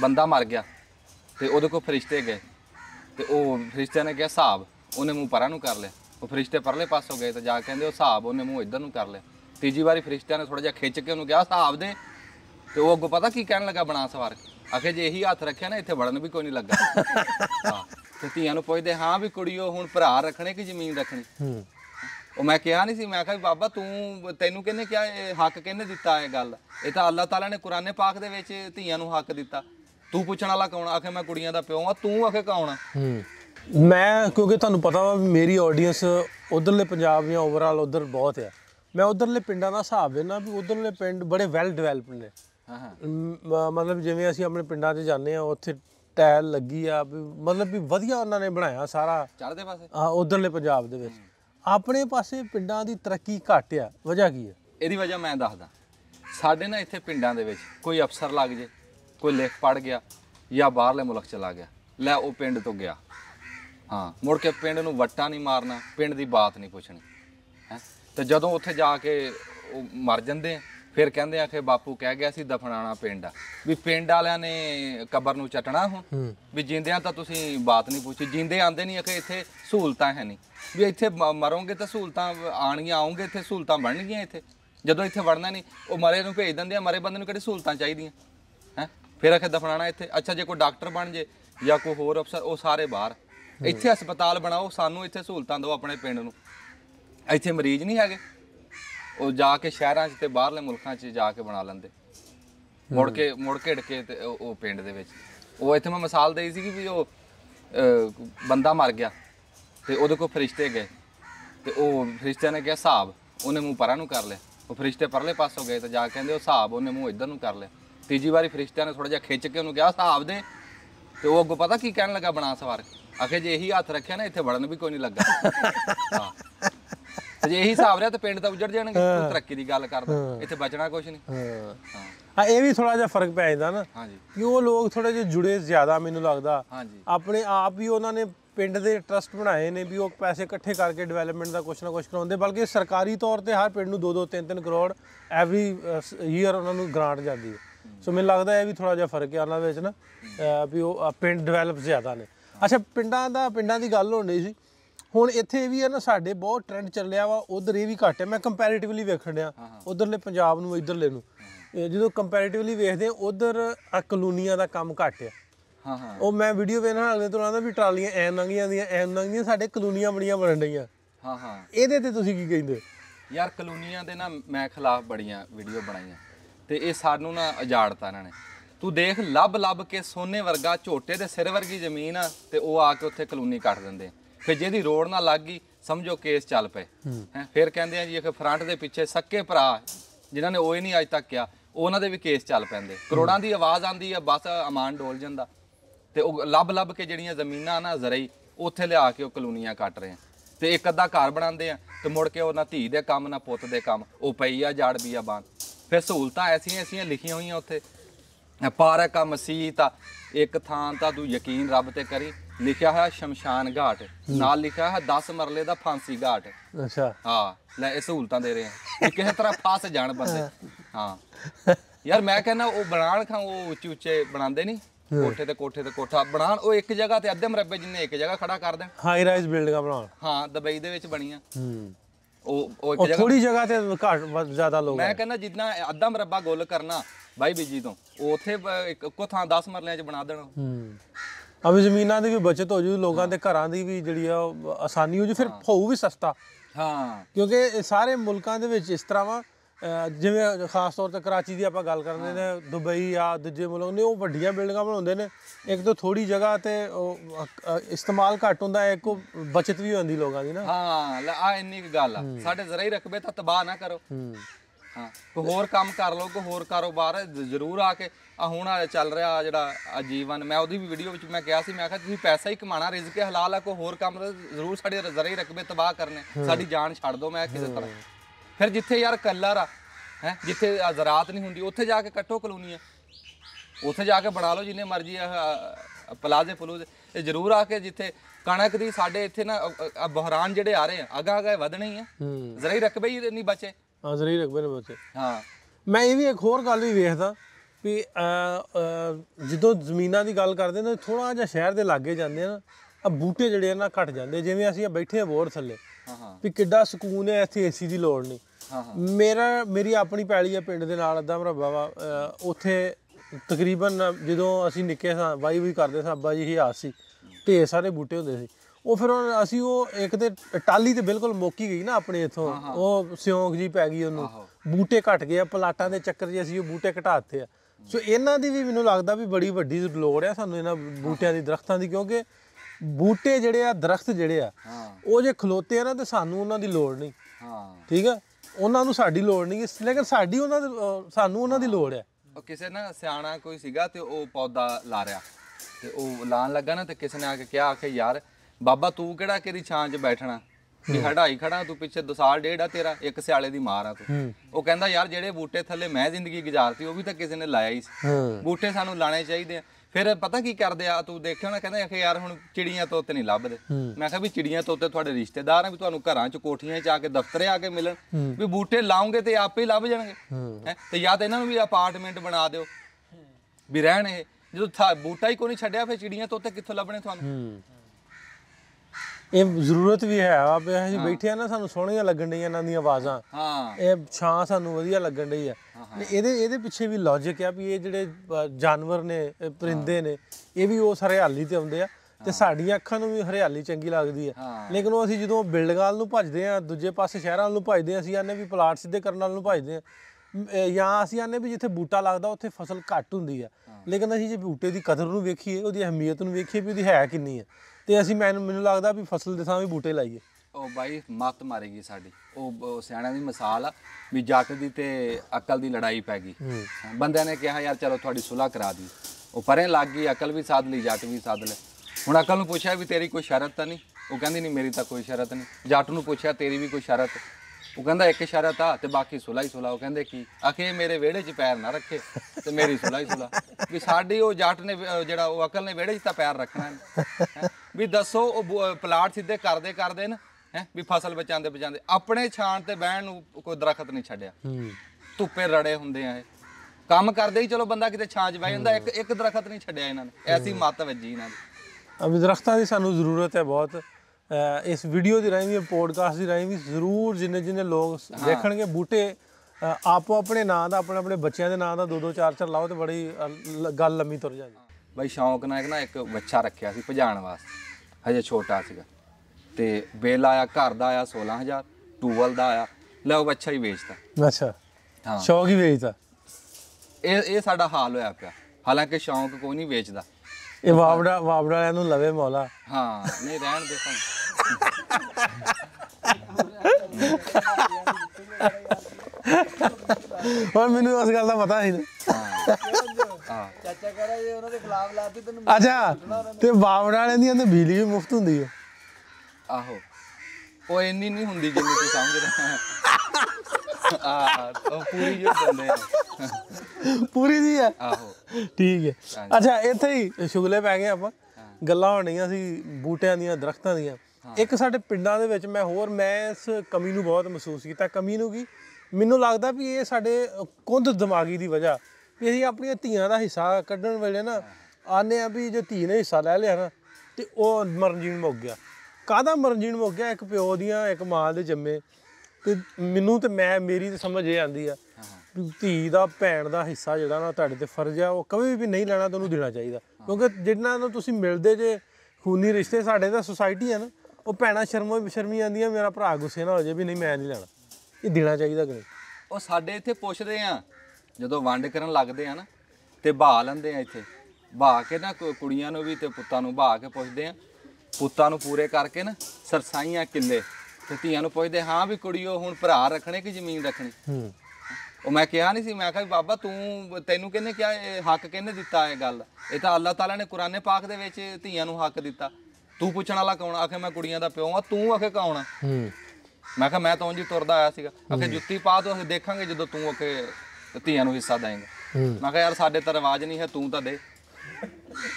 ਬੰਦਾ ਮਰ ਗਿਆ ਤੇ ਉਹਦੇ ਕੋਲ ਫਰਿਸ਼ਤੇ ਗਏ ਤੇ ਉਹ ਫਰਿਸ਼ਤੇ ਨੇ ਕਿਹਾ ਸਾਹਿਬ ਉਹਨੇ ਮੂੰਹ ਪਰਾਂ ਨੂੰ ਕਰ ਲਿਆ ਉਹ ਫਰਿਸ਼ਤੇ ਪਰਲੇ ਪਾਸੋਂ ਗਏ ਤੇ ਜਾ ਕਹਿੰਦੇ ਉਹ ਸਾਹਿਬ ਉਹਨੇ ਮੂੰਹ ਇਧਰ ਨੂੰ ਕਰ ਲਿਆ ਤੀਜੀ ਵਾਰੀ ਫਰਿਸ਼ਤਿਆਂ ਨੇ ਥੋੜਾ ਜਿਹਾ ਖਿੱਚ ਕੇ ਉਹਨੂੰ ਕਿਹਾ ਸਾਹਿਬ ਦੇ ਤੇ ਉਹ ਅੱਗੋਂ ਪਤਾ ਕੀ ਕਹਿਣ ਲੱਗਾ ਬਣਾ ਸਵਾਰ ਆਖੇ ਜੇ ਇਹੀ ਹੱਥ ਰੱਖਿਆ ਨਾ ਇੱਥੇ ਵੜਨ ਵੀ ਕੋਈ ਨਹੀਂ ਲੱਗਾ ਹਾਂ ਤੇ ਧੀਆਂ ਨੂੰ ਪੁੱਛਦੇ ਹਾਂ ਵੀ ਕੁੜੀਓ ਹੁਣ ਭਰਾ ਰੱਖਣੇ ਕਿ ਜ਼ਮੀਨ ਰੱਖਣੀ ਹੂੰ ਉਹ ਮੈਂ ਕਿਹਾ ਨਹੀਂ ਸੀ ਮੈਂ ਕਿਹਾ ਵੀ ਬਾਬਾ ਤੂੰ ਤੈਨੂੰ ਕਿਹਨੇ ਕਿਹਾ ਇਹ ਹੱਕ ਕਿਹਨੇ ਦਿੱਤਾ ਇਹ ਗੱਲ ਇਹ ਤਾਂ ਅੱਲਾਹ ਤਾਲਾ ਨੇ ਕੁਰਾਨੇ ਪਾਕ ਦੇ ਵਿੱਚ ਧੀਆਂ ਨੂੰ ਹੱਕ ਦਿੱਤਾ ਤੂੰ ਪੁੱਛਣ ਵਾਲਾ ਕੌਣ ਆਖੇ ਮੈਂ ਕੁੜੀਆਂ ਦਾ ਪਿਓ ਆ ਤੂੰ ਆਖੇ ਕੌਣ ਆ ਮੈਂ ਕਿਉਂਕਿ ਤੁਹਾਨੂੰ ਪਤਾ ਵਾ ਮੇਰੀ ਆਡੀਅנס ਉਧਰਲੇ ਪੰਜਾਬ ਜਾਂ ਓਵਰਆਲ ਉਧਰ ਬਹੁਤ ਆ ਮੈਂ ਉਧਰਲੇ ਪਿੰਡਾਂ ਦਾ ਹਿਸਾਬ ਨਾ ਵੀ ਉਧਰਲੇ ਪਿੰਡ ਬੜੇ ਵੈਲ ਡਿਵੈਲਪਡ ਨੇ ਹਾਂ ਮਤਲਬ ਜਿਵੇਂ ਅਸੀਂ ਆਪਣੇ ਪਿੰਡਾਂ 'ਚ ਜਾਂਦੇ ਆ ਉੱਥੇ ਟਾਇਲ ਲੱਗੀ ਆ ਮਤਲਬ ਵੀ ਵਧੀਆ ਉਹਨਾਂ ਨੇ ਬਣਾਇਆ ਸਾਰਾ ਚੜ੍ਹਦੇ ਪਾਸੇ ਹਾਂ ਉਧਰਲੇ ਪੰਜਾਬ ਦੇ ਵਿੱਚ ਆਪਣੇ ਪਾਸੇ ਪਿੰਡਾਂ ਦੀ ਤਰੱਕੀ ਘਟਿਆ ਆ ਵਜ੍ਹਾ ਕੀ ਹੈ ਇਹਦੀ ਵਜ੍ਹਾ ਮੈਂ ਦੱਸਦਾ ਸਾਡੇ ਨਾ ਇੱਥੇ ਪਿੰਡਾਂ ਦੇ ਵਿੱਚ ਕੋਈ ਅਫਸਰ ਲੱਗ ਜੇ ਕੋਈ ਲੇਖ ਪੜ ਗਿਆ ਜਾਂ ਬਾਹਰਲੇ ਮੁਲਕ ਚਲਾ ਗਿਆ ਲੈ ਉਹ ਪਿੰਡ ਤੋਂ ਗਿਆ ਹਾਂ ਮੁੜ ਕੇ ਪਿੰਡ ਨੂੰ ਵੱਟਾ ਨਹੀਂ ਮਾਰਨਾ ਪਿੰਡ ਦੀ ਬਾਤ ਨਹੀਂ ਪੁੱਛਣੀ ਹੈ ਤੇ ਜਦੋਂ ਉੱਥੇ ਜਾ ਕੇ ਉਹ ਮਰ ਜਾਂਦੇ ਆ ਫਿਰ ਕਹਿੰਦੇ ਆ ਕਿ ਬਾਪੂ ਕਹਿ ਗਿਆ ਸੀ ਦਫਨਾਣਾ ਪਿੰਡ ਆ ਵੀ ਪਿੰਡ ਵਾਲਿਆਂ ਨੇ ਕਬਰ ਨੂੰ ਚਟਣਾ ਹੁਣ ਵੀ ਜਿੰਦਿਆਂ ਤਾਂ ਤੁਸੀਂ ਬਾਤ ਨਹੀਂ ਪੁੱਛੀ ਜਿੰਦੇ ਆਂਦੇ ਨਹੀਂ ਕਿ ਇੱਥੇ ਸਹੂਲਤਾਂ ਹੈ ਨਹੀਂ ਵੀ ਇੱਥੇ ਮਰੋਗੇ ਤਾਂ ਸਹੂਲਤਾਂ ਆਣਗੀਆਂ ਆਉਂਗੇ ਇੱਥੇ ਸਹੂਲਤਾਂ ਬਣਨਗੀਆਂ ਇੱਥੇ ਜਦੋਂ ਇੱਥੇ ਵੜਨਾ ਨਹੀਂ ਉਹ ਮਰੇ ਨੂੰ ਭੇਜ ਦਿੰਦੇ ਆ ਮਰੇ ਬੰਦੇ ਨੂੰ ਕਿਹੜੀ ਸਹੂਲਤਾਂ ਚਾਹੀਦੀਆਂ ਹੈ ਫਿਰ ਆਖੇ ਦਫਨਾਣਾ ਇੱਥੇ ਅੱਛਾ ਜੇ ਕੋਈ ਡਾਕਟਰ ਬਣ ਜੇ ਜਾਂ ਕੋਈ ਹੋਰ ਅਫਸਰ ਉਹ ਸਾਰੇ ਬਾਹਰ ਇੱਥੇ ਹਸਪਤਾਲ ਬਣਾਓ ਸਾਨੂੰ ਇੱਥੇ ਸਹੂਲਤਾਂ ਦਿਓ ਆਪਣੇ ਪਿੰਡ ਨੂੰ ਇੱਥੇ ਮਰੀਜ਼ ਨਹੀਂ ਹੈਗੇ ਉਹ ਜਾ ਕੇ ਸ਼ਹਿਰਾਂ 'ਚ ਤੇ ਬਾਹਰਲੇ ਮੁਲਕਾਂ 'ਚ ਜਾ ਕੇ ਬਣਾ ਲੈਂਦੇ ਮੁੜ ਕੇ ਮੁੜ ਕੇ ਢਕੇ ਤੇ ਉਹ ਪਿੰਡ ਦੇ ਵਿੱਚ ਉਹ ਇੱਥੇ ਮੈਂ ਮਿਸਾਲ ਦੇਈ ਸੀ ਕਿ ਵੀ ਉਹ ਬੰਦਾ ਮਰ ਗਿਆ ਤੇ ਉਹਦੇ ਕੋਲ ਫਰਿਸ਼ਤੇ ਗਏ ਤੇ ਉਹ ਫਰਿਸ਼ਤਿਆਂ ਨੇ ਕਿਹਾ ਸਾਹਬ ਉਹਨੇ ਮੂੰਹ ਪਰਾਂ ਨੂੰ ਕਰ ਲਿਆ ਉਹ ਫਰਿਸ਼ਤੇ ਪਰਲੇ ਪਾਸੋਂ ਗਏ ਤਾਂ ਜਾ ਕੇ ਕਹਿੰਦੇ ਉਹ ਸਾਹਬ ਉਹਨੇ ਮੂੰਹ ਇੱਧਰ ਨੂੰ ਕਰ ਲਿਆ ਤੀਜੀ ਵਾਰੀ ਫਰਿਸ਼ਤਿਆਂ ਨੇ ਥੋੜਾ ਜਿਹਾ ਖਿੱਚ ਕੇ ਉਹਨੂੰ ਕਿਹਾ ਸਾਹਬ ਦੇ ਤੇ ਉਹ ਅੱਗੋਂ ਪਤਾ ਕੀ ਕਹਿਣ ਲੱਗਾ ਬਣਾ ਸਵਾਰ ਆਖੇ ਜੇ ਇਹੀ ਹੱਥ ਰੱਖਿਆ ਨਾ ਇੱਥੇ ਵੜਨ ਵੀ ਕੋਈ ਨਹੀਂ ਲੱਗਾ ਹਾਂ ਜੇ ਇਹੀ ਹਿਸਾਬ ਰਿਹਾ ਤਾਂ ਪਿੰਡ ਤਾਂ ਉਜੜ ਜਾਣਗੇ ਤੂੰ ਤਰੱਕੀ ਦੀ ਗੱਲ ਕਰਦਾ ਇੱਥੇ ਬਚਣਾ ਕੁਝ ਨਹੀਂ ਹਾਂ ਆ ਇਹ ਵੀ ਥੋੜਾ ਜਿਹਾ ਫਰਕ ਪੈ ਜਾਂਦਾ ਨਾ ਕਿ ਉਹ ਲੋਕ ਥੋੜੇ ਜਿਹਾ ਜੁੜੇ ਜ਼ਿਆਦਾ ਮੈਨੂੰ ਲੱਗਦਾ ਆਪਣੇ ਆਪ ਵੀ ਉਹਨਾਂ ਨੇ ਪਿੰਡ ਦੇ ਟਰਸਟ ਬਣਾਏ ਨੇ ਵੀ ਉਹ ਪੈਸੇ ਇਕੱਠੇ ਕਰਕੇ ਡਿਵੈਲਪਮੈਂਟ ਦਾ ਕੁਛ ਨਾ ਕੁਛ ਕਰਾਉਂਦੇ ਬਲਕਿ ਸਰਕਾਰੀ ਤੌਰ ਤੇ ਹਰ ਪਿੰਡ ਨੂੰ 2-2 3-3 ਕਰੋੜ ਐਵਰੀ ਈਅਰ ਉਹਨਾਂ ਨੂੰ ਗ੍ਰਾਂਟ ਜਾਂਦੀ ਹੈ ਸੋ ਮੈਨੂੰ ਲੱਗਦਾ ਇਹ ਵੀ ਥੋੜਾ ਜਿਹਾ ਫਰਕ ਹੈ ਉਹਨਾਂ ਵਿੱਚ ਨਾ ਵੀ ਉਹ ਪਿੰਡ ਡਿਵੈਲਪ ਜ਼ਿਆਦਾ ਨੇ ਅੱਛਾ ਪਿੰਡਾਂ ਦਾ ਪਿੰਡਾਂ ਦੀ ਗੱਲ ਹੋਣੀ ਸੀ ਹੁਣ ਇੱਥੇ ਵੀ ਹੈ ਨਾ ਸਾਡੇ ਬਹੁਤ ਟ੍ਰੈਂਡ ਚੱਲਿਆ ਵਾ ਉਧਰ ਇਹ ਵੀ ਘਟਿਆ ਮੈਂ ਕੰਪੈਰੀਟਿਵਲੀ ਵੇਖਣ ਡਿਆ ਉਧਰਲੇ ਪੰਜਾਬ ਨੂੰ ਇਧਰਲੇ ਨੂੰ ਜਦੋਂ ਕੰਪੈਰੀਟਿਵਲੀ ਵੇਖਦੇ ਉਧਰ ਆ ਕਲੋਨੀਆਂ ਦਾ ਕੰਮ ਘਟਿਆ ਹਾਂ ਹਾਂ ਉਹ ਮੈਂ ਵੀਡੀਓ ਵੇਖਣਾ ਦੇ ਤੋਂ ਦਾ ਵੀ ਟਰਾਲੀਆਂ ਐਨ ਲੰਘ ਜਾਂਦੀਆਂ ਐਨ ਲੰਘਦੀਆਂ ਸਾਡੇ ਕਲੋਨੀਆਂ ਬੜੀਆਂ ਬਣਨ ਡਈਆਂ ਹਾਂ ਹਾਂ ਇਹਦੇ ਤੇ ਤੁਸੀਂ ਕੀ ਕਹਿੰਦੇ ਯਾਰ ਕਲੋਨੀਆਂ ਦੇ ਨਾ ਮੈਂ ਖਿਲਾਫ ਬੜੀਆਂ ਵੀਡੀਓ ਬਣਾਈਆਂ ਤੇ ਇਹ ਸਾਨੂੰ ਨਾ ਉਜਾੜਤਾ ਇਹਨਾਂ ਨੇ ਤੂੰ ਦੇਖ ਲੱਭ ਲੱਭ ਕੇ ਸੋਨੇ ਵਰਗਾ ਝੋਟੇ ਦੇ ਸਿਰ ਵਰਗੀ ਜ਼ਮੀਨ ਆ ਤੇ ਉਹ ਆ ਕੇ ਉੱਥੇ ਕਲੋਨੀ ਕੱਟ ਦਿੰਦੇ ਫਿਰ ਜਿਹਦੀ ਰੋਡ ਨਾਲ ਲੱਗ ਗਈ ਸਮਝੋ ਕੇਸ ਚੱਲ ਪਏ ਹੈ ਫਿਰ ਕਹਿੰਦੇ ਆ ਜੀ ਇੱਕ ਫਰੰਟ ਦੇ ਪਿੱਛੇ ਸੱਕੇ ਭਰਾ ਜਿਨ੍ਹਾਂ ਨੇ ਓਏ ਨਹੀਂ ਅਜ ਤੱਕ ਕਿਹਾ ਉਹਨਾਂ ਦੇ ਵੀ ਕੇਸ ਚੱਲ ਪੈਂਦੇ ਕਰੋੜਾਂ ਦੀ ਆਵਾਜ਼ ਆਂਦੀ ਆ ਬਸ ਅਮਾਨ ਡੋਲ ਜਾਂਦਾ ਤੇ ਉਹ ਲੱਭ ਲੱਭ ਕੇ ਜਿਹੜੀਆਂ ਜ਼ਮੀਨਾਂ ਨਾ ਜ਼ਰਈ ਉੱਥੇ ਲਿਆ ਕੇ ਉਹ ਕਲੋਨੀਆਂ ਕੱਟ ਰਹੇ ਆ ਤੇ ਇੱਕ ਅੱਧਾ ਘਰ ਬਣਾਉਂਦੇ ਆ ਤੇ ਮੁੜ ਕੇ ਉਹਨਾਂ ਧੀ ਦੇ ਕੰਮ ਨਾ ਪੁੱਤ ਦੇ ਕੰਮ ਉਹ ਪਈ ਆ ਜਾੜ ਬੀਆ ਬਾਂ ਫਿਰ ਸਹੂਲਤਾਂ ਐਸੀਆਂ ਐਸੀਆਂ ਲਿਖੀਆਂ ਹੋਈਆਂ ਉੱਥੇ ਪਾਰਕ ਆ ਮਸੀਤ ਆ ਇੱਕ ਥਾਂ ਤਾਂ ਤੂੰ ਯਕੀਨ ਰੱਬ ਤੇ ਕਰੀ ਲਿਖਿਆ ਹੋਇਆ ਸ਼ਮਸ਼ਾਨ ਘਾਟ ਨਾਲ ਲਿਖਿਆ ਹੈ 10 ਮਰਲੇ ਦਾ ਫਾਂਸੀ ਘਾਟ ਅੱਛਾ ਹਾਂ ਲੈ ਇਹ ਸਹੂਲਤਾਂ ਦੇ ਰਹੇ ਆ ਕਿਸੇ ਤਰ੍ਹਾਂ ਫਸ ਜਾਣ ਬੰਦੇ ਹਾਂ ਯਾਰ ਮੈਂ ਕਹਿੰਦਾ ਉਹ ਬਣਾਣ ਖਾਂ ਉਹ ਉੱਚੇ ਉੱਚੇ ਬਣਾਉਂਦੇ ਨਹੀਂ ਕੋਠੇ ਤੇ ਕੋਠੇ ਤੇ ਕੋਠਾ ਬਣਾਣ ਉਹ ਇੱਕ ਜਗ੍ਹਾ ਤੇ ਅੱਧੇ ਮਰਬੇ ਜਿੰਨੇ ਇੱਕ ਜਗ੍ਹਾ ਖੜਾ ਕਰ ਦੇਣ ਹਾਈ ਰਾਈਜ਼ ਬਿਲਡਿੰਗਾਂ ਬਣਾਉਣ ਹਾਂ ਦੁਬਈ ਦੇ ਵਿੱਚ ਬਣੀਆਂ ਹੂੰ ਉਹ ਉਹ ਇੱਕ ਜਗ੍ਹਾ ਥੋੜੀ ਜਗ੍ਹਾ ਤੇ ਘੱਟ ਜ਼ਿਆਦਾ ਲੋਕ ਮੈਂ ਕਹਿੰਦਾ ਜਿੰਨਾ ਅੱਧਾ ਮਰਬਾ ਗੋਲ ਕਰਨਾ ਬਾਈ ਬੀਜੀ ਤੋਂ ਉਥੇ ਇੱਕੋ ਥਾਂ 10 ਮਰਲਿਆਂ 'ਚ ਬਣਾ ਦੇਣਾ ਹੂੰ ਅਵੇਂ ਜ਼ਮੀਨਾਂ ਦੀ ਵੀ ਬਚਤ ਹੋ ਜੂ ਲੋਕਾਂ ਦੇ ਘਰਾਂ ਦੀ ਵੀ ਜਿਹੜੀ ਆ ਆਸਾਨੀ ਹੋ ਜੂ ਫਿਰ ਹੋਊ ਵੀ ਸਸਤਾ ਹਾਂ ਕਿਉਂਕਿ ਸਾਰੇ ਮੁਲਕਾਂ ਦੇ ਵਿੱਚ ਇਸ ਤਰ੍ਹਾਂ ਵਾ ਜਿਵੇਂ ਖਾਸ ਤੌਰ ਤੇ ਕਰਾਚੀ ਦੀ ਆਪਾਂ ਗੱਲ ਕਰਦੇ ਨੇ ਦੁਬਈ ਆ ਦੂਜੇ ਮੁਲਕ ਨੇ ਉਹ ਵੱਡੀਆਂ ਬਿਲਡਿੰਗਾਂ ਬਣਾਉਂਦੇ ਨੇ ਇੱਕ ਤਾਂ ਥੋੜੀ ਜਗ੍ਹਾ ਤੇ ਇਸਤੇਮਾਲ ਘੱਟ ਹੁੰਦਾ ਹੈ ਕੋ ਬਚਤ ਵੀ ਹੁੰਦੀ ਲੋਕਾਂ ਦੀ ਨਾ ਹਾਂ ਆ ਇੰਨੀ ਗੱਲ ਆ ਸਾਡੇ ਜ਼ਰਾ ਹੀ ਰਕਬੇ ਤਾਂ ਤਬਾਹ ਨਾ ਕਰੋ ਹਾਂ ਹੋਰ ਕੰਮ ਕਰ ਲਓ ਕੋ ਹੋਰ ਕਾਰੋਬਾਰ ਜ਼ਰੂਰ ਆ ਕੇ ਆ ਹੁਣ ਆ ਚੱਲ ਰਿਹਾ ਆ ਜਿਹੜਾ ਜੀਵਨ ਮੈਂ ਉਹਦੀ ਵੀ ਵੀਡੀਓ ਵਿੱਚ ਮੈਂ ਕਿਹਾ ਸੀ ਮੈਂ ਕਿਹਾ ਤੁਸੀਂ ਪੈਸਾ ਹੀ ਕਮਾਣਾ ਰਿਜ਼ਕ ਹੈ ਹਲਾਲ ਆ ਕੋ ਹੋਰ ਕੰਮ ਜ਼ਰੂਰ ਸਾਡੇ ਜ਼ਰੇ ਰਕਬੇ ਤਬਾਹ ਕਰਨੇ ਸਾਡੀ ਜਾਨ ਛੱਡ ਦਿਓ ਮੈਂ ਕਿਸੇ ਤਰ੍ਹਾਂ ਫਿਰ ਜਿੱਥੇ ਯਾਰ ਕੱਲਰ ਆ ਹੈ ਜਿੱਥੇ ਜ਼ਰਾਤ ਨਹੀਂ ਹੁੰਦੀ ਉੱਥੇ ਜਾ ਕੇ ਕੱਟੋ ਆ ਉੱਥੇ ਜਾ ਕੇ ਬਣਾ ਲਓ ਜਿੰਨੇ ਮਰਜ਼ੀ ਆ ਪਲਾਜ਼ੇ ਪਲੂਜ਼ ਇਹ ਜ਼ਰੂਰ ਆ ਕੇ ਜਿੱਥੇ ਕਣਕ ਦੀ ਸਾਡੇ ਇੱਥੇ ਨਾ ਬਹਰਾਨ ਜਿਹੜੇ ਆ ਰਹੇ ਆ ਅਗਾ ਅਗਾ ਵਧਣੇ ਆ ਜ਼ਰਾ ਹੀ ਰਕਬੇ ਹੀ ਨਹੀਂ ਬਚੇ ਜ਼ਰੀ ਰਕਬੇ ਦੇ ਬੱਚੇ ਹਾਂ ਮੈਂ ਇਹ ਵੀ ਇੱਕ ਹੋਰ ਗੱਲ ਵੀ ਵੇਖਦਾ ਵੀ ਜਦੋਂ ਜ਼ਮੀਨਾਂ ਦੀ ਗੱਲ ਕਰਦੇ ਨੇ ਥੋੜਾ ਜਿਹਾ ਸ਼ਹਿਰ ਦੇ ਲਾਗੇ ਜਾਂਦੇ ਆ ਆ ਬੂਟੇ ਜਿਹੜੇ ਨਾ ਘਟ ਜਾਂਦੇ ਜਿਵੇਂ ਅਸੀਂ ਬੈਠੇ ਆ ਬੋਰ ਥੱਲੇ ਹਾਂ ਹਾਂ ਵੀ ਕਿੱਡਾ ਸਕੂਨ ਹੈ ਇੱਥੇ ਏਸੀ ਦੀ ਲੋੜ ਨਹੀਂ ਹਾਂ ਹਾਂ ਮੇਰਾ ਮੇਰੀ ਆਪਣੀ ਪੈਲੀ ਆ ਪਿੰਡ ਦੇ ਨਾਲ ਅੱਧਾ ਮਰਾ ਵਾ ਉੱਥੇ ਤਕਰੀਬਨ ਜਦੋਂ ਅਸੀਂ ਨਿੱਕੇ ਸਾਂ ਵਾਈ ਵੀ ਕਰਦੇ ਸਾਂ ਅੱਬਾ ਜੀ ਹੀ ਆਸ ਸੀ ਤੇ ਸਾਰੇ ਬੂਟੇ ਹੁੰਦੇ ਸੀ ਉਹ ਫਿਰ ਅਸੀਂ ਉਹ ਇੱਕ ਤੇ ਟਾਲੀ ਤੇ ਬਿਲਕੁਲ ਮੋਕੀ ਗਈ ਨਾ ਆਪਣੇ ਇਥੋਂ ਉਹ ਸਿਉਂਕ ਜੀ ਪੈ ਗਈ ਉਹਨੂੰ ਬੂਟੇ ਘਟ ਗਏ ਆ ਪਲਾਟਾਂ ਦੇ ਚੱਕਰ ਜੀ ਅਸੀਂ ਉਹ ਬੂਟੇ ਘਟਾਤੇ ਆ ਸੋ ਇਹਨਾਂ ਦੀ ਵੀ ਮੈਨੂੰ ਲੱਗਦਾ ਵੀ ਬੜੀ ਵੱਡੀ ਲੋੜ ਆ ਸਾਨੂੰ ਇਹਨਾਂ ਬੂਟਿਆਂ ਦੀ ਦਰਖਤਾਂ ਦੀ ਕਿਉਂਕਿ ਬੂਟੇ ਜਿਹੜੇ ਆ ਦਰਖਤ ਜਿਹੜੇ ਆ ਉਹ ਜੇ ਖਲੋਤੇ ਆ ਨਾ ਤੇ ਸਾਨੂੰ ਉਹਨਾਂ ਦੀ ਲੋੜ ਨਹੀਂ ਹਾਂ ਠੀਕ ਆ ਉਹਨਾਂ ਨੂੰ ਸਾਡੀ ਲੋੜ ਨਹੀਂ ਲੇਕਿਨ ਸਾਡੀ ਉਹਨਾਂ ਸਾਨੂੰ ਉਹਨਾਂ ਦੀ ਲੋੜ ਆ ਉਹ ਕਿਸੇ ਨਾ ਸਿਆਣਾ ਕੋਈ ਸੀਗਾ ਤੇ ਉਹ ਪੌਦਾ ਲਾ ਰਿਹਾ ਤੇ ਉਹ ਲਾਣ ਲੱਗਾ ਨਾ ਤੇ ਕਿਸੇ ਨੇ ਆ ਕੇ ਕਿਹਾ ਆਖੇ ਯਾਰ ਬਾਬਾ ਤੂੰ ਕਿਹੜਾ ਕਿਹਦੀ ਛਾਂ 'ਚ ਬੈਠਣਾ ਕਿ ਹੜਾਈ ਖੜਾ ਤੂੰ ਪਿੱਛੇ ਦਸਾਲ ਡੇਢ ਆ ਤੇਰਾ ਇੱਕ ਸਿਆਲੇ ਦੀ ਮਾਰ ਆ ਤੂੰ ਉਹ ਕਹਿੰਦਾ ਯਾਰ ਜਿਹੜੇ ਬੂਟੇ ਥੱਲੇ ਮੈਂ ਜ਼ਿੰਦਗੀ ਗੁਜ਼ਾਰਤੀ ਉਹ ਵੀ ਤਾਂ ਕਿਸੇ ਨੇ ਲਾਇਆ ਹੀ ਸੀ ਬੂਟੇ ਸਾਨੂੰ ਲਾਣੇ ਚਾਹੀਦੇ ਆ ਫਿਰ ਪਤਾ ਕੀ ਕਰਦੇ ਆ ਤੂੰ ਦੇਖਿਆ ਨਾ ਕਹਿੰਦਾ ਅਖੇ ਯਾਰ ਹੁਣ ਚਿੜੀਆਂ ਤੋਤੇ ਨਹੀਂ ਲੱਭਦੇ ਮੈਂ ਕਿਹਾ ਵੀ ਚਿੜੀਆਂ ਤੋਤੇ ਤੁਹਾਡੇ ਰਿਸ਼ਤੇਦਾਰ ਆ ਵੀ ਤੁਹਾਨੂੰ ਘਰਾਂ 'ਚ ਕੋਠੀਆਂ 'ਚ ਆ ਕੇ ਦਫ਼ਤਰੇ ਆ ਕੇ ਮਿਲਣ ਵੀ ਬੂਟੇ ਲਾਉਂਗੇ ਤੇ ਆਪੇ ਹੀ ਲੱਭ ਜਾਣਗੇ ਤੇ ਜਾਂ ਤਾਂ ਇਹਨਾਂ ਨੂੰ ਵੀ ਅਪਾਰਟਮੈਂਟ ਬਣਾ ਦਿਓ ਵੀ ਰਹਿਣ ਇਹ ਜਦੋਂ ਬੂਟਾ ਹੀ ਕੋਈ ਨਹੀਂ ਛੱਡਿਆ ਫਿਰ ਚਿੜੀਆਂ ਤੋਤੇ ਕਿੱਥੋਂ ਲੱਭਣੇ ਤੁਹਾਨੂੰ ਇਹ ਜ਼ਰੂਰਤ ਵੀ ਹੈ ਆ ਵੀ ਅਸੀਂ ਬੈਠੇ ਆ ਨਾ ਸਾਨੂੰ ਸੋਹਣੀਆਂ ਲੱਗਣ ਡਈਆਂ ਇਹਨਾਂ ਦੀਆਂ ਆਵਾਜ਼ਾਂ ਹਾਂ ਇਹ ਛਾਂ ਸਾਨੂੰ ਵਧੀਆ ਲੱਗਣ ਡਈ ਆ ਇਹਦੇ ਇਹਦੇ ਪਿੱਛੇ ਵੀ ਲੌਜੀਕ ਆ ਵੀ ਇਹ ਜਿਹੜੇ ਜਾਨਵਰ ਨੇ ਪਰਿੰਦੇ ਨੇ ਇਹ ਵੀ ਉਸ ਹਰਿਆਲੀ ਤੇ ਆਉਂਦੇ ਆ ਤੇ ਸਾਡੀਆਂ ਅੱਖਾਂ ਨੂੰ ਵੀ ਹਰਿਆਲੀ ਚੰਗੀ ਲੱਗਦੀ ਹੈ ਲੇਕਿਨ ਉਹ ਅਸੀਂ ਜਦੋਂ ਬਿਲਡਿੰਗਾਂ ਨੂੰ ਭੱਜਦੇ ਆ ਦੂਜੇ ਪਾਸੇ ਸ਼ਹਿਰਾਂ ਨੂੰ ਭੱਜਦੇ ਆ ਅਸੀਂ ਆਨੇ ਵੀ ਪਲਾਟ ਸਿੱਧੇ ਕਰਨ ਵਾਲ ਨੂੰ ਭੱਜਦੇ ਆ ਜਾਂ ਅਸੀਂ ਆਨੇ ਵੀ ਜਿੱਥੇ ਬੂਟਾ ਲੱਗਦਾ ਉੱਥੇ ਫਸਲ ਘੱਟ ਹੁੰਦੀ ਆ ਲੇਕਿਨ ਅਸੀਂ ਜੇ ਬੂਟੇ ਦੀ ਕਦਰ ਨੂੰ ਵੇਖੀਏ ਉਹਦੀ ਅਹਿਮੀਅਤ ਨੂੰ ਵੇਖੀਏ ਵੀ ਉਹਦੀ ਹੈ ਕਿੰਨੀ ਆ ਤੇ ਅਸੀਂ ਮੈਨੂੰ ਮੈਨੂੰ ਲੱਗਦਾ ਵੀ ਫਸਲ ਦੇ ਥਾਂ ਵੀ ਬੂਟੇ ਲਾਈਏ ਉਹ ਬਾਈ ਮੱਤ ਮਾਰੇਗੀ ਸਾਡੀ ਉਹ ਸਿਆਣਿਆਂ ਦੀ ਮਿਸਾਲ ਆ ਵੀ ਜੱਟ ਦੀ ਤੇ ਅਕਲ ਦੀ ਲੜਾਈ ਪੈ ਗਈ ਬੰਦਿਆਂ ਨੇ ਕਿਹਾ ਯਾਰ ਚਲੋ ਤੁਹਾਡੀ ਸੁਲਾ ਕਰਾ ਦੀ ਉਹ ਪਰੇ ਲੱਗ ਗਈ ਅਕਲ ਵੀ ਸਾਧ ਲਈ ਜੱਟ ਵੀ ਸਾਧ ਲੈ ਹੁਣ ਅਕਲ ਨੂੰ ਪੁੱਛਿਆ ਵੀ ਤੇਰੀ ਕੋਈ ਸ਼ਰਤ ਤਾਂ ਨਹੀਂ ਉਹ ਕਹਿੰਦੀ ਨਹੀਂ ਮੇਰੀ ਤਾਂ ਕੋਈ ਸ਼ਰਤ ਨਹੀਂ ਜੱਟ ਨੂੰ ਪੁੱਛਿਆ ਤੇਰੀ ਵੀ ਕੋਈ ਸ਼ਰਤ ਉਹ ਕਹਿੰਦਾ ਇੱਕ ਸ਼ਰਤ ਆ ਤੇ ਬਾਕੀ ਸੁਲਾ ਹੀ ਸੁਲਾ ਉਹ ਕਹਿੰਦੇ ਕੀ ਆਖੇ ਮੇਰੇ ਵਿਹੜੇ 'ਚ ਪੈਰ ਨਾ ਰੱਖੇ ਤੇ ਮੇਰੀ ਸੁਲਾ ਹੀ ਸੁਲਾ ਵੀ ਸਾਡੀ ਉਹ ਜੱਟ ਨੇ ਜਿਹੜਾ ਉਹ ਅਕਲ ਨੇ ਵਿਹੜੇ 'ਚ ਤਾਂ ਪੈਰ ਰੱਖਣਾ ਵੀ ਦੱਸੋ ਉਹ ਪਲਾਟ ਸਿੱਧੇ ਕਰਦੇ ਕਰਦੇ ਨੇ ਹੈ ਵੀ ਫਸਲ ਬਚਾਉਂਦੇ ਬਚਾਉਂਦੇ ਆਪਣੇ ਛਾਂ ਤੇ ਬਹਿਣ ਨੂੰ ਕੋਈ ਦਰਖਤ ਨਹੀਂ ਛੱਡਿਆ ਧੁੱਪੇ ਰੜੇ ਹੁੰਦੇ ਆ ਇਹ ਕੰਮ ਕਰਦੇ ਹੀ ਚਲੋ ਬੰਦਾ ਕਿਤੇ ਛਾਂ 'ਚ ਬਹਿ ਜਾਂਦਾ ਇੱਕ ਇੱਕ ਦਰਖਤ ਨਹੀਂ ਛੱਡਿਆ ਇਹਨਾਂ ਨੇ ਐਸੀ ਮੱਤ ਵੱਜੀ ਇਹਨਾਂ ਦੀ ਅਬ ਦਰਖਤਾਂ ਦੀ ਸਾਨੂੰ ਜ਼ਰੂਰਤ ਹੈ ਬਹੁਤ ਇਸ ਵੀਡੀਓ ਦੀ ਰਾਈ ਵੀ ਪੋਡਕਾਸਟ ਦੀ ਰਾਈ ਵੀ ਜ਼ਰੂਰ ਜਿੰਨੇ ਜਿੰਨੇ ਲੋਕ ਦੇਖਣਗੇ ਬੂਟੇ ਆਪੋ ਆਪਣੇ ਨਾਂ ਦਾ ਆਪਣੇ ਆਪਣੇ ਬੱਚਿਆਂ ਦੇ ਨਾਂ ਦਾ ਦੋ ਦੋ ਚਾਰ ਚਾਰ ਲਾਓ ਤੇ ਬੜੀ ਗੱਲ ਲੰਮੀ ਤੁਰ ਜਾਂਦੀ ਬਈ ਸ਼ੌਂਕ ਨਾਲ ਇੱਕ ਨਾ ਇੱਕ ਬੱਚਾ ਰੱਖਿਆ ਸੀ ਭਜਾਣ ਵਾਸਤੇ ਹਜੇ ਛੋਟਾ ਸੀਗਾ ਤੇ ਬਿੱਲ ਆਇਆ ਘਰ ਦਾ ਆਇਆ 16000 ਟੂਵਲ ਦਾ ਆਇਆ ਲੈ ਉਹ ਬੱਚਾ ਹੀ ਵੇਚਦਾ ਅੱਛਾ ਹਾਂ ਸ਼ੌਕ ਹੀ ਵੇਚਦਾ ਇਹ ਇਹ ਸਾਡਾ ਹਾਲ ਹੋਇਆ ਪਿਆ ਹਾਲਾਂਕਿ ਸ਼ੌਂਕ ਕੋਈ ਨਹੀਂ ਵੇਚਦਾ ਇਹ ਵਾਵੜਾ ਵਾਵੜਾ ਵਾਲਿਆਂ ਨੂੰ ਲਵੇ ਮੌਲਾ ਹਾਂ ਨਹੀਂ ਰਹਿਣ ਦੇ ਸਾਨੂੰ ਓਏ ਮੈਨੂੰ ਉਸ ਗੱਲ ਦਾ ਪਤਾ ਸੀ ਚਾਚਾ ਕਰਾ ਜੇ ਉਹਨਾਂ ਦੇ ਖਿਲਾਫ ਲਾਤੀ ਤੈਨੂੰ ਅੱਛਾ ਤੇ ਬਾਵਰ ਵਾਲਿਆਂ ਦੀ ਤੇ ਬਿਜਲੀ ਵੀ ਮੁਫਤ ਹੁੰਦੀ ਹੈ ਆਹੋ ਉਹ ਇੰਨੀ ਨਹੀਂ ਹੁੰਦੀ ਜਿੰਨੀ ਤੂੰ ਸਮਝਦਾ ਆ ਉਹ ਪੂਰੀ ਜੀ ਬੰਦੇ ਪੂਰੀ ਜੀ ਆ ਆਹੋ ਠੀਕ ਹੈ ਅੱਛਾ ਇੱਥੇ ਹੀ ਸ਼ੁਗਲੇ ਪੈ ਗਏ ਆਪਾਂ ਗੱਲਾਂ ਹੋਣੀਆਂ ਸੀ ਬੂਟਿਆਂ ਦੀਆਂ ਦਰਖਤਾਂ ਦੀਆਂ ਇੱਕ ਸਾਡੇ ਪਿੰਡਾਂ ਦੇ ਵਿੱਚ ਮੈਂ ਹੋਰ ਮੈਂ ਇਸ ਕਮੀ ਨੂੰ ਬਹੁਤ ਮਹਿਸੂਸ ਕੀਤਾ ਕਮੀ ਨੂੰ ਕੀ ਮੈਨੂੰ ਲੱਗਦਾ ਵੀ ਇਹ ਸਾਡੇ ਕੁੰਦ ਦਿਮਾਗੀ ਦੀ ਵਜ੍ਹਾ ਵੀ ਅਸੀਂ ਆਪਣੀਆਂ ਧੀਆਂ ਦਾ ਹਿੱਸਾ ਕੱਢਣ ਵੇਲੇ ਨਾ ਆਨੇ ਆ ਵੀ ਜੋ ਧੀ ਨੇ ਹਿੱਸਾ ਲੈ ਲਿਆ ਨਾ ਤੇ ਉਹ ਮਰਨ ਜੀਣ ਮੁੱਕ ਗਿਆ ਕਾਹਦਾ ਜੀਣ ਮੁੱਕ ਗਿਆ ਇੱਕ ਪਿਓ ਦੀਆਂ ਇੱਕ ਮਾਂ ਦੇ ਜੰਮੇ ਤੇ ਮੈਨੂੰ ਤੇ ਮੈਂ ਮੇਰੀ ਤੇ ਸਮਝ ਇਹ ਆਂਦੀ ਆ ਧੀ ਦਾ ਭੈਣ ਦਾ ਹਿੱਸਾ ਜਿਹੜਾ ਨਾ ਤੁਹਾਡੇ ਤੇ ਫਰਜ਼ ਆ ਉਹ ਕਦੇ ਵੀ ਨਹੀਂ ਲੈਣਾ ਤੁਹਾਨੂੰ ਦੇਣਾ ਚਾਹੀਦਾ ਕਿਉਂਕਿ ਜਿੰਨਾ ਨੂੰ ਤੁਸੀਂ ਮਿਲਦੇ ਜੇ ਖੂਨੀ ਰਿਸ਼ਤੇ ਸਾਡੇ ਦਾ ਸੋਸਾਇਟੀ ਆ ਨਾ ਉਹ ਭੈਣਾ ਸ਼ਰਮੋ ਸ਼ਰਮੀ ਆਂਦੀਆਂ ਮੇਰਾ ਭਰਾ ਗੁੱਸੇ ਨਾਲ ਹੋ ਜਾਵੇ ਵੀ ਨਹੀਂ ਮੈਂ ਨਹੀਂ ਲੈਣਾ ਇਹ ਦੇਣਾ ਚਾਹੀਦਾ ਕਿ ਨਹੀਂ ਉਹ ਸਾਡੇ ਇੱਥੇ ਪੁੱਛਦੇ ਆ ਜਦੋਂ ਵੰਡ ਕਰਨ ਲੱਗਦੇ ਆ ਨਾ ਤੇ ਬਾ ਲੈਂਦੇ ਆ ਇੱਥੇ ਬਾ ਕੇ ਨਾ ਕੁੜੀਆਂ ਨੂੰ ਵੀ ਤੇ ਪੁੱਤਾਂ ਨੂੰ ਬਾ ਕੇ ਪੁੱਛਦੇ ਆ ਪੁੱਤਾਂ ਨੂੰ ਪੂਰੇ ਕਰਕੇ ਨਾ ਸਰਸਾਈਆਂ ਕਿੱਲੇ ਤੇ ਧੀਆਂ ਨੂੰ ਪੁੱਛਦੇ ਹਾਂ ਵੀ ਕੁੜੀਓ ਹੁਣ ਭਰਾ ਰੱਖਣੇ ਕਿ ਜ਼ਮੀਨ ਰੱਖਣੀ ਉਹ ਮੈਂ ਕਿਹਾ ਨਹੀਂ ਸੀ ਮੈਂ ਕਿਹਾ ਬਾਬਾ ਤੂੰ ਤੈਨੂੰ ਕਿਹਨੇ ਕਿਹਾ ਹੱਕ ਕਿਹਨੇ ਦਿੱਤਾ ਇਹ ਗੱਲ ਇਹ ਤਾਂ ਅੱਲਾਹ ਤਾਲਾ ਨੇ ਕੁਰਾਨੇ ਪਾਕ ਦੇ ਵਿੱਚ ਧੀਆਂ ਨੂੰ ਹੱਕ ਦਿੱਤਾ ਤੂੰ ਪੁੱਛਣ ਵਾਲਾ ਕੌਣ ਆਖੇ ਮੈਂ ਕੁੜੀਆਂ ਦਾ ਪਿਓ ਆ ਤੂੰ ਆਖੇ ਕੌਣ ਆ ਹੂੰ ਮੈਂ ਕਿਹਾ ਮੈਂ ਤਾਂ ਉਂਝ ਤੁਰਦਾ ਆਇਆ ਸੀਗਾ ਆਖੇ ਜੁੱਤੀ ਪਾ ਤੋ ਅਸੀਂ ਦੇਖਾਂਗੇ ਜਦੋਂ ਤੂੰ ਆਖੇ ਧੀਆਂ ਨੂੰ ਹਿੱਸਾ ਦੇਂਗਾ ਮੈਂ ਕਿਹਾ ਯਾਰ ਸਾਡੇ ਤਾਂ ਰਿਵਾਜ ਨਹੀਂ ਹੈ ਤੂੰ ਤਾਂ ਦੇ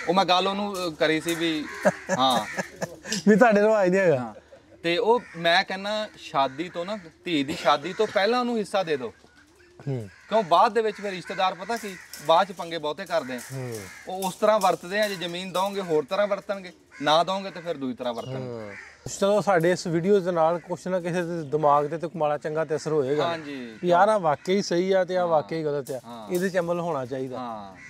ਉਹ ਮੈਂ ਗੱਲ ਉਹਨੂੰ ਕਰੀ ਸੀ ਵੀ ਹਾਂ ਵੀ ਤੁਹਾਡੇ ਰਿਵਾਜ ਨਹੀਂ ਹੈਗਾ ਤੇ ਉਹ ਮੈਂ ਕਹਿੰਨਾ ਸ਼ਾਦੀ ਤੋਂ ਨਾ ਧੀ ਦੀ ਸ਼ਾਦੀ ਤੋਂ ਪਹਿਲਾਂ ਉਹਨੂੰ ਹਿੱਸਾ ਦੇ ਦੋ ਕਿਉਂ ਬਾਅਦ ਦੇ ਵਿੱਚ ਫਿਰ ਰਿਸ਼ਤੇਦਾਰ ਪਤਾ ਕੀ ਬਾਅਦ ਚ ਪੰਗੇ ਬਹੁਤੇ ਕਰਦੇ ਆ ਉਹ ਉਸ ਤਰ੍ਹਾਂ ਵਰਤਦੇ ਆ ਜੇ ਜ਼ਮੀਨ ਦੋਗੇ ਹੋਰ ਤਰ੍ਹਾਂ ਵਰਤਣਗੇ ਨਾ ਦੋਗੇ ਤੇ ਫਿਰ ਦੂਜੀ ਤਰ੍ਹਾਂ ਵਰਤਣਗੇ ਚਲੋ ਸਾਡੇ ਇਸ ਵੀਡੀਓ ਦੇ ਨਾਲ ਕੁਛ ਨਾ ਕਿਸੇ ਦੇ ਦਿਮਾਗ ਤੇ ਤੇ ਕੁਮਾਲਾ ਚੰਗਾ ਤੇ ਅਸਰ ਹੋਏਗਾ ਹਾਂਜੀ ਯਾਰ ਆ ਵਾਕਈ ਸਹੀ ਆ ਤੇ ਆ ਵਾਕਈ ਗਲਤ ਆ ਇਹਦੇ ਚ ਅਮਲ ਹੋਣਾ ਚਾਹੀਦਾ ਹਾਂ